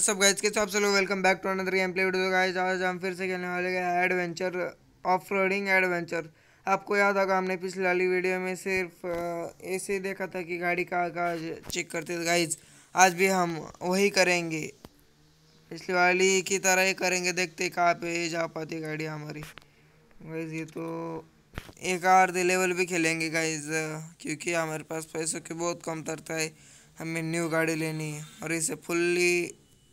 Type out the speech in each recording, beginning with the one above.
सब गाइज के सब लोग welcome back to another game play video guys आज हम फिर से खेलने वाले हैं एडवेंचर ऑफ रोडिंग एडवेंचर आपको याद होगा हमने पिछले वाली वीडियो में सिर्फ ऐसे देखा था कि गाड़ी का आकाज चेक करते थे गाइज आज भी हम वही करेंगे पिछली वाली की तरह ही करेंगे देखते कहाँ पे जा पाती गाड़ी हमारी गाइज ये तो एक आर लेवल भी खेलेंगे गाइज क्योंकि हमारे पास पैसों की बहुत कम तरता है हमें न्यू गाड़ी लेनी है और इसे फुल्ली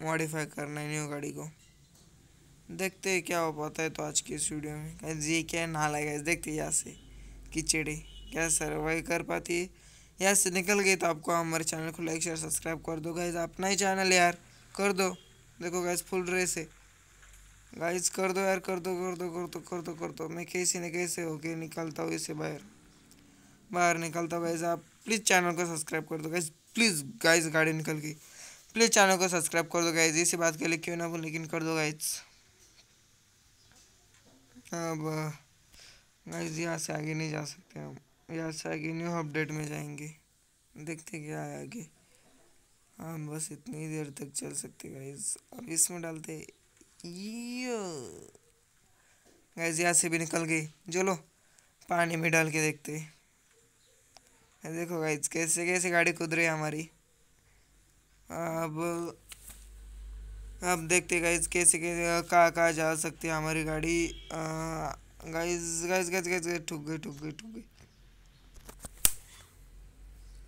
मॉडिफाई करना है न्यू गाड़ी को देखते हैं क्या हो पाता है तो आज के इस वीडियो में गाइज ये क्या है नाला गैस देखते यहाँ से कीचड़ी क्या सर्वाइव कर पाती है यहाँ से निकल गई तो आपको हमारे चैनल को लाइक शेयर सब्सक्राइब कर दो गाइज अपना ही चैनल यार कर दो देखो गाइज फुल ड्रेस है गाइज कर दो यार कर दो कर दो कर दो कर दो कर दो मैं कैसे न कैसे होके निकलता हूँ इससे बाहर बाहर निकलता हूँ गाइज आप प्लीज़ चैनल को सब्सक्राइब कर दो गाइज प्लीज़ गाइज गाड़ी निकल गई प्लीज़ चैनल को सब्सक्राइब कर दो गाइज इसी बात के लिए क्यों ना बोल लेकिन कर दो गाइज अब गाइज यहाँ से आगे नहीं जा सकते हम यहाँ से आगे न्यू अपडेट में जाएंगे देखते क्या है आगे हम बस इतनी देर तक चल सकते गाइज अब इसमें डालते गाइज यहाँ से भी निकल गई चलो पानी में डाल के देखते देखो गाइज कैसे कैसे गाड़ी कुद रही है हमारी अब अब देखते गाइज कैसे कैसे कहाँ कहाँ जा सकती है हमारी गाड़ी गाइज गाइज गाइज गाइज ठुक गई ठुक गई ठुक गई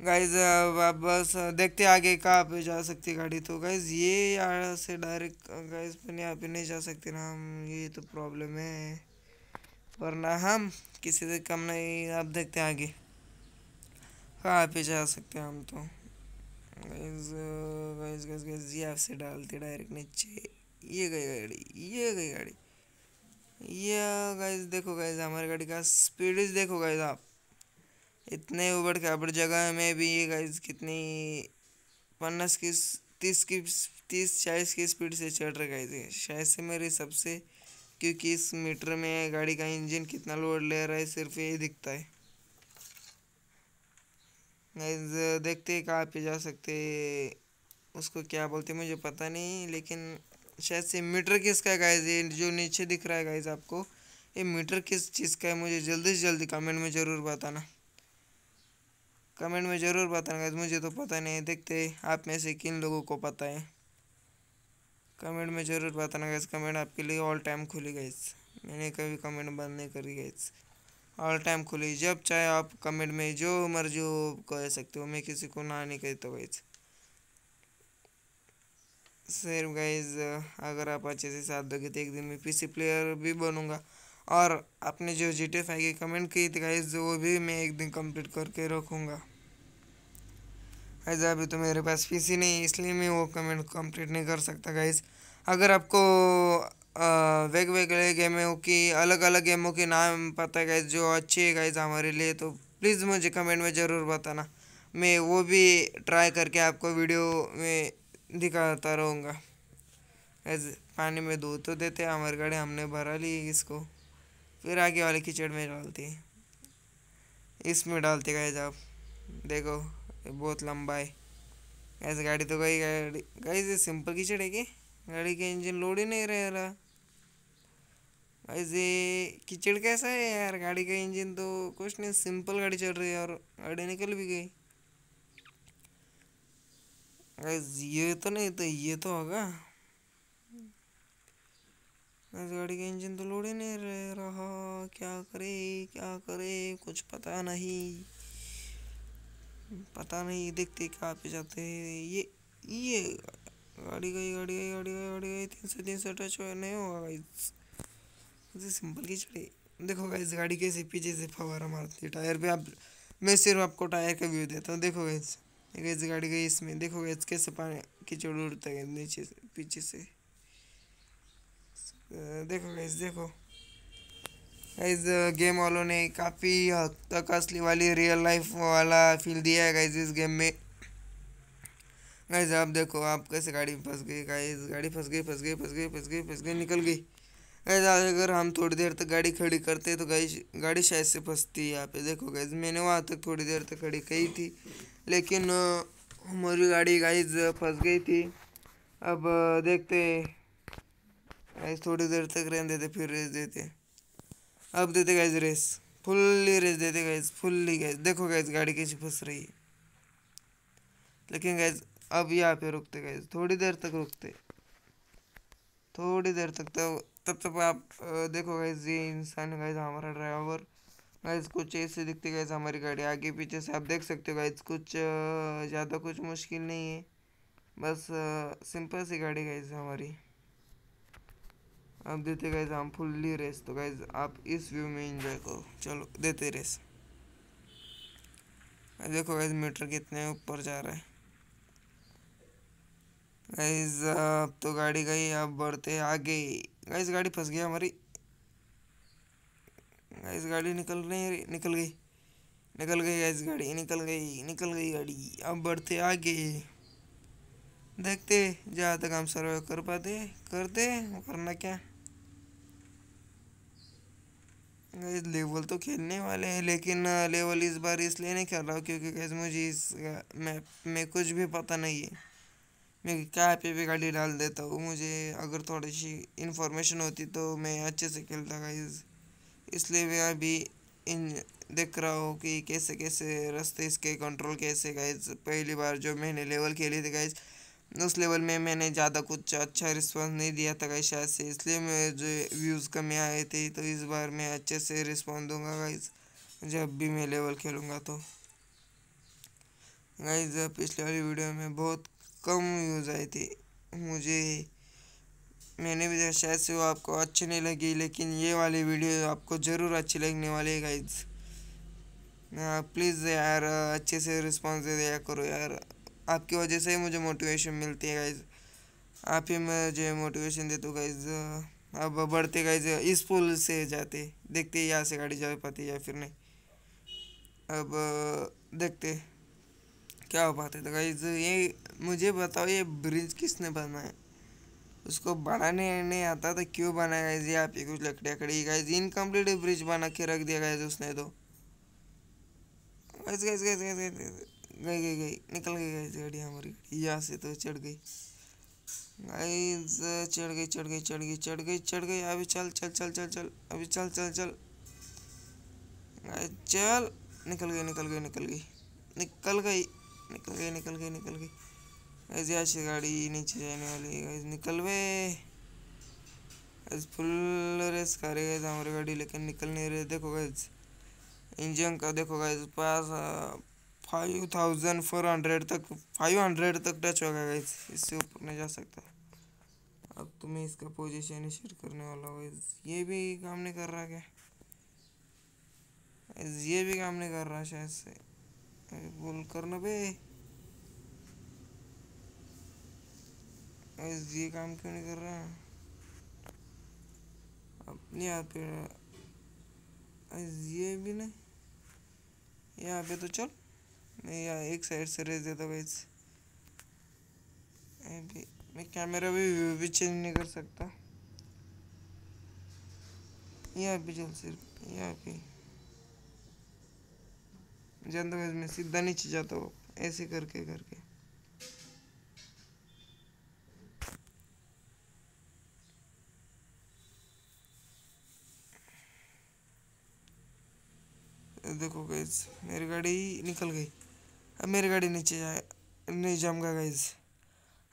गाइज अब आप बस देखते आगे कहाँ पे जा सकती है गाड़ी तो गाइज ये यहाँ से डायरेक्ट गाइज पर यहाँ पे नहीं जा सकते ना हम ये तो प्रॉब्लम है वरना हम किसी से कम नहीं आप देखते आगे कहाँ पे जा सकते हैं हम तो गैस गैस गैस ये आपसे डालते डायरेक्ट नीचे ये गई गाड़ी ये गई गाड़ी ये गाइस देखो गाइस हमारी गाड़ी का स्पीड देखो गाइस आप इतने उबड़ खाबड़ जगह में भी ये गाइस कितनी पन्नास की तीस की तीस चालीस की स्पीड से चढ़ रहे गाइस शायद से मेरे सबसे क्योंकि इस मीटर में गाड़ी का इंजन कितना लोड ले रहा है सिर्फ ये दिखता है गाइज uh, देखते हैं कहाँ पे जा सकते उसको क्या बोलते मुझे पता नहीं लेकिन शायद से मीटर किसका है गाइज ये जो नीचे दिख रहा है गाइज आपको ये मीटर किस चीज़ का है मुझे जल्दी से जल्दी कमेंट में ज़रूर बताना कमेंट में ज़रूर बताना गाइज मुझे तो पता नहीं देखते आप में से किन लोगों को पता है कमेंट में ज़रूर बताना गाइज कमेंट आपके लिए ऑल टाइम खुली गाइज मैंने कभी कमेंट बंद नहीं करी गाइज ऑल टाइम खुली जब चाहे आप कमेंट में जो मर्जी हो कह सकते हो मैं किसी को ना नहीं कहता तो गाइज सिर्फ गाइज अगर आप अच्छे से साथ दोगे तो एक दिन मैं पीसी प्लेयर भी बनूंगा और आपने जो जी टी फाइव की कमेंट की थी गाइज वो भी मैं एक दिन कंप्लीट करके रखूँगा ऐसा अभी तो मेरे पास पीसी नहीं इसलिए मैं वो कमेंट कंप्लीट नहीं कर सकता गाइज अगर आपको वेगवेगळे गेमों की अलग अलग गेमों के नाम पता गए जो अच्छी है गाइज हमारे लिए तो प्लीज़ मुझे कमेंट में ज़रूर बताना मैं वो भी ट्राई करके आपको वीडियो में दिखाता रहूँगा पानी में दूध तो देते हमारे गाड़ी हमने भरा ली इसको फिर आगे वाले कीचड़ में डालती इसमें डालते गए आप देखो बहुत लंबा है ऐसे गाड़ी तो गई गाड़ी गई सिंपल कीचड़ है कि गाड़ी के इंजन लोड ही नहीं रह रहा ऐसे कीचड़ कैसा है यार गाड़ी का इंजन तो कुछ नहीं सिंपल गाड़ी चल रही है और गाड़ी निकल भी गई ये तो नहीं तो ये तो होगा इस गाड़ी का इंजन तो लोड ही नहीं रह रहा क्या करे क्या करे कुछ पता नहीं पता नहीं देखते कहाँ पे जाते ये ये गाड़ी गई गाड़ी गई गाड़ी गई गाड़ी गई तीन सौ तीन सौ टच नहीं होगा मुझे सिंपल की चढ़ी देखो गाइस गाड़ी कैसे पीछे से फवारा मारती है टायर पे आप मैं सिर्फ आपको टायर का व्यू देता हूँ देखो गाइस इस गाड़ी गई इसमें देखो गाइस कैसे पानी चोड़ उड़ता है नीचे से पीछे से देखो गाइस देखो इस गेम वालों ने काफ़ी हद तक असली वाली रियल लाइफ वाला फील दिया है गाइस इस गेम में गाइस आप देखो आप कैसे गाड़ी फंस गई गाइस गाड़ी फंस गई फंस गई फंस गई फंस गई फंस गई निकल गई गैज अगर हम थोड़ी देर तक गाड़ी खड़ी करते तो गैज गाड़ी शायद से फंसती है यहाँ पे देखो गैज मैंने वहाँ तक थोड़ी देर तक खड़ी कही थी लेकिन हमारी गाड़ी गाइज फंस गई थी अब देखते गाइज थोड़ी देर तक रहने देते फिर रेस देते अब देते गैज रेस फुल्ली रेस देते गाइज फुल्ली गैज देखो गैज गाड़ी कैसी फंस रही है लेकिन गैज अब यहाँ पे रुकते गैज थोड़ी देर तक रुकते थोड़ी देर तक तो तब तक आप देखो गाइज ये इंसान गाइज हमारा ड्राइवर गाइज कुछ ऐसे दिखते गैस हमारी गाड़ी आगे पीछे से आप देख सकते हो गाइज कुछ ज़्यादा कुछ मुश्किल नहीं है बस सिंपल सी गाड़ी गाइज हमारी आप देते गए हम फुल्ली रेस तो गाइज आप इस व्यू में इंजॉय करो चलो देते रेस देखो गाइज मीटर कितने ऊपर जा रहा है गाइज अब तो गाड़ी गई अब बढ़ते आगे गाइस गाड़ी फंस गया हमारी गाइस गाड़ी निकल रही निकल गई निकल गई गाइस गाड़ी निकल गई निकल गई गाड़ी अब बढ़ते आगे देखते जहाँ तक हम सर्वे कर पाते करते करना क्या गाइस लेवल तो खेलने वाले हैं लेकिन लेवल इस बार इसलिए नहीं खेल रहा हूँ क्योंकि गैस मुझे इस मैप में कुछ भी पता नहीं है मैं क्या पे भी गाड़ी डाल देता हूँ मुझे अगर थोड़ी सी इन्फॉर्मेशन होती तो मैं अच्छे से खेलता गाइज इसलिए मैं अभी इन देख रहा हूँ कि कैसे कैसे रास्ते इसके कंट्रोल कैसे गाइज पहली बार जो मैंने लेवल खेली थी गाइज उस लेवल में मैंने ज़्यादा कुछ अच्छा रिस्पांस नहीं दिया था गाइज शायद से इसलिए मेरे जो व्यूज़ कमी आए थे तो इस बार मैं अच्छे से रिस्पॉन्स दूंगा गाइज जब भी मैं लेवल खेलूँगा तो गाइज पिछले वाली वीडियो में बहुत कम यूज़ आई थी मुझे मैंने भी देखा शायद से वो आपको अच्छी नहीं लगी लेकिन ये वाली वीडियो आपको ज़रूर अच्छी लगने वाली है गाइज प्लीज़ यार अच्छे से रिस्पॉन्स दे दिया करो यार आपकी वजह से ही मुझे मोटिवेशन मिलती है गाइज आप ही मुझे मोटिवेशन दे दो गाइज अब बढ़ते गाइज इस पुल से जाते देखते यहाँ से गाड़ी जा पाती या फिर नहीं अब देखते क्या हो पाते तो गाइज ये मुझे बताओ ये ब्रिज किसने बनाया उसको बनाने नहीं आता था तो क्यों बनाया गाइज यहाँ पे कुछ लकड़ियाँ खड़ी गाइज इनकम्प्लीट ब्रिज बना के रख दिया गया उसने तो गई गई गई गई गई गई निकल गई गई गाड़ी हमारी गाड़ी यहाँ से तो चढ़ गई गई चढ़ गई चढ़ गई चढ़ गई चढ़ गई चढ़ गई अभी चल चल चल चल चल अभी चल चल चल चल निकल गई निकल गई निकल गई निकल गई निकल गई निकल गई निकल गई ऐसे आज से गाड़ी नीचे जाने वाली है गाइस निकल वे ऐसे फुल रेस कर रहे है हमारी गाड़ी लेकिन निकल नहीं रहे देखो गाइस इंजन का देखो गाइस पास फाइव थाउजेंड फोर हंड्रेड तक फाइव हंड्रेड तक टच होगा गाइस इससे ऊपर नहीं जा सकता अब तो मैं इसका पोजीशन शेयर करने वाला हूँ ये भी काम नहीं कर रहा क्या ये भी काम नहीं कर रहा शायद से बोल करना भाई गाइस ये काम क्यों नहीं कर रहा है अपनी यहाँ पे ये भी नहीं यहाँ पे तो चल मैं यहाँ एक साइड से रेस देता गाइस भी मैं कैमरा भी व्यू भी चेंज नहीं कर सकता यहाँ पे चल सिर्फ यहाँ पे जानता मैं सीधा नीचे जाता हूँ ऐसे करके करके गाइज मेरी गाड़ी निकल गई अब मेरी गाड़ी नीचे जाए नहीं जमगा गाइज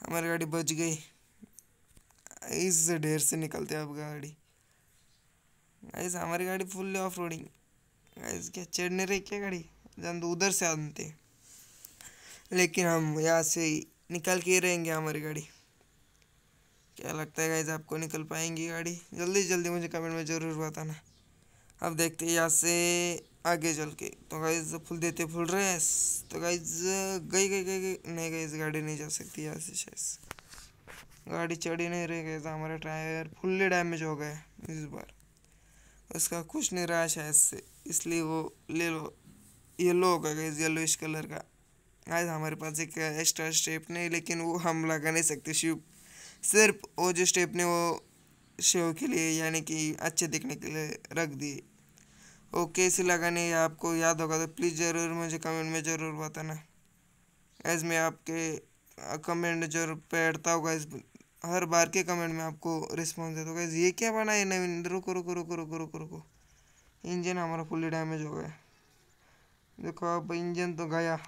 हमारी गाड़ी बच गई इस ढेर से निकलते अब गाड़ी गाइज हमारी गाड़ी फुल्ली ऑफ रोडिंग गाइज क्या चढ़ने रही क्या गाड़ी जान उधर से आते लेकिन हम यहाँ से निकल के ही रहेंगे हमारी गाड़ी क्या लगता है गाइज आपको निकल पाएंगी गाड़ी जल्दी जल्दी मुझे कमेंट में ज़रूर बताना अब देखते हैं यहाँ से आगे चल के तो गाइज फुल देते फुल रेस तो गाइज गई गई गई गई नहीं गई गाड़ी नहीं जा सकती यहाँ से शायद गाड़ी चढ़ी नहीं रही गई हमारे टायर फुल्ली डैमेज हो गए इस बार उसका कुछ नहीं रहा शायद से इसलिए वो ले लो येलो हो गया येलो इस कलर का आज हमारे पास एक एक्स्ट्रा स्टेप नहीं लेकिन वो हम लगा नहीं सकते शिव सिर्फ वो जो स्टेप ने वो शिव के लिए यानी कि अच्छे दिखने के लिए रख दिए वो कैसी लगा नहीं आपको याद होगा तो प्लीज़ ज़रूर मुझे कमेंट में ज़रूर बताना ऐस मैं आपके कमेंट जरूर पैठता होगा इस हर बार के कमेंट में आपको रिस्पॉन्स देता होगा ये क्या बना है नवीन रुको रुको रुको रुको रुको रुको इंजन हमारा फुल्ली डैमेज हो गया देखो अब इंजन तो गया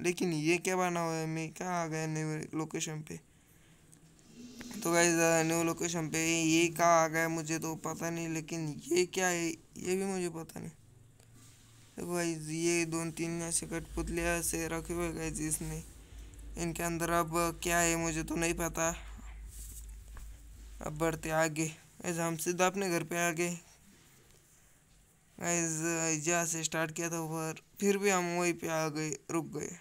लेकिन ये क्या बना हुआ है मैं क्या आ गया नई लोकेशन पे तो गाइज न्यू लोकेशन पे ये कहाँ आ गया मुझे तो पता नहीं लेकिन ये क्या है ये भी मुझे पता नहीं देखो गाइज ये दो तीन ऐसे कठपुतले ऐसे रखे हुए गए जिसने इनके अंदर अब क्या है मुझे तो नहीं पता अब बढ़ते आगे ऐसे हम सीधा अपने घर पे आ गए जहाँ से स्टार्ट किया था ऊपर फिर भी हम वहीं पे आ गए रुक गए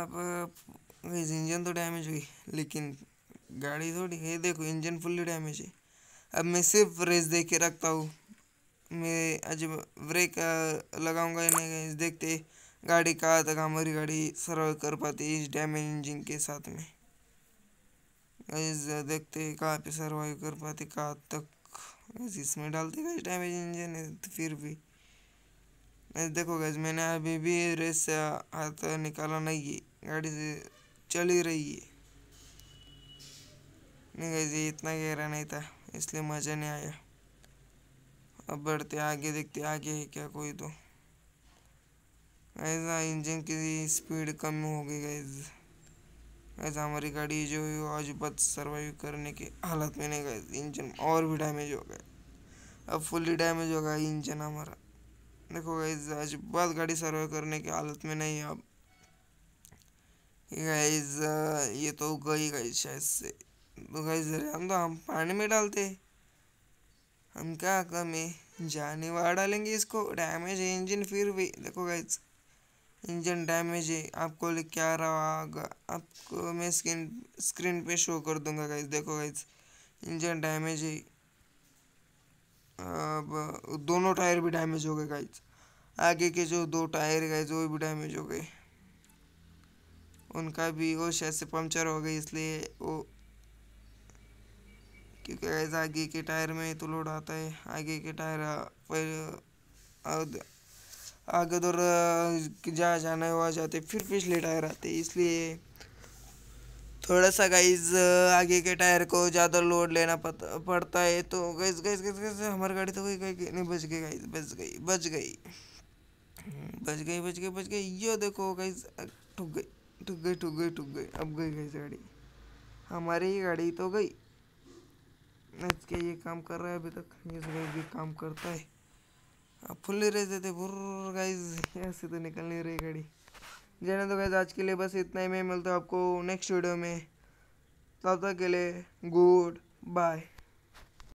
अब गाइस इंजन तो डैमेज हुई लेकिन गाड़ी थोड़ी है देखो इंजन फुल्ली डैमेज है अब मैं सिर्फ रेस दे के रखता हूँ मैं आज ब्रेक लगाऊंगा या नहीं गाइस देखते गाड़ी कहाँ तक हमारी गाड़ी सर्व कर पाती इस डैमेज इंजन के साथ में गाइस देखते कहाँ पे सर्वाइव कर पाते कहाँ तक इसमें डालते गाइस डैमेज इंजन है तो फिर भी देखो गैस मैंने अभी भी रेस हाथ निकाला नहीं है गाड़ी से चल ही रही है नहीं गई ये इतना गहरा नहीं था इसलिए मज़ा नहीं आया अब बढ़ते आगे देखते आगे है क्या कोई तो ऐसा इंजन की स्पीड कम हो गई गई ऐसा हमारी गाड़ी जो है आज बद सर्वाइव करने की हालत में नहीं गई इंजन और भी डैमेज हो गया अब फुली डैमेज हो गया इंजन हमारा देखो गई आज बद गाड़ी सर्वाइव करने की हालत में नहीं है अब गाइज uh, ये तो गई गई शायद से तो गाइज हम तो हम पानी में डालते हम क्या है जाने वाला डालेंगे इसको डैमेज है इंजन फिर भी देखो गाइज इंजन डैमेज है आपको ले क्या रहा आपको मैं स्क्रीन स्क्रीन पे शो कर दूंगा गाइज देखो गाइज इंजन डैमेज है अब दोनों टायर भी डैमेज हो गए गाइज आगे के जो दो टायर गाइज वो भी डैमेज हो गए उनका भी वो शायद से पंचर हो गई इसलिए वो क्योंकि गैस आगे के टायर में तो लोड आता है आगे के टायर पर आगे उधर जा जाना है जाते फिर पिछले टायर आते इसलिए थोड़ा सा गाइज आगे के टायर को ज़्यादा लोड लेना पड़ता है तो गैस गैस गैस गैस हमारी गाड़ी तो गई गई नहीं बच गई गाइज बच गई बच गई बच गई बच गई बच गई ये देखो गाइज ठुक गई ठुक गई ठुक गई ठुक गई अब गई गई गाड़ी हमारी ही गाड़ी तो गई इसके ये काम कर रहा है अभी तक ये गाइज काम करता है अब फुल रेस देते बुर यहाँ से तो निकल नहीं रही गाड़ी जाने तो गाइज आज के लिए बस इतना ही मैं मिलता हूँ आपको नेक्स्ट वीडियो में तब तक के लिए गुड बाय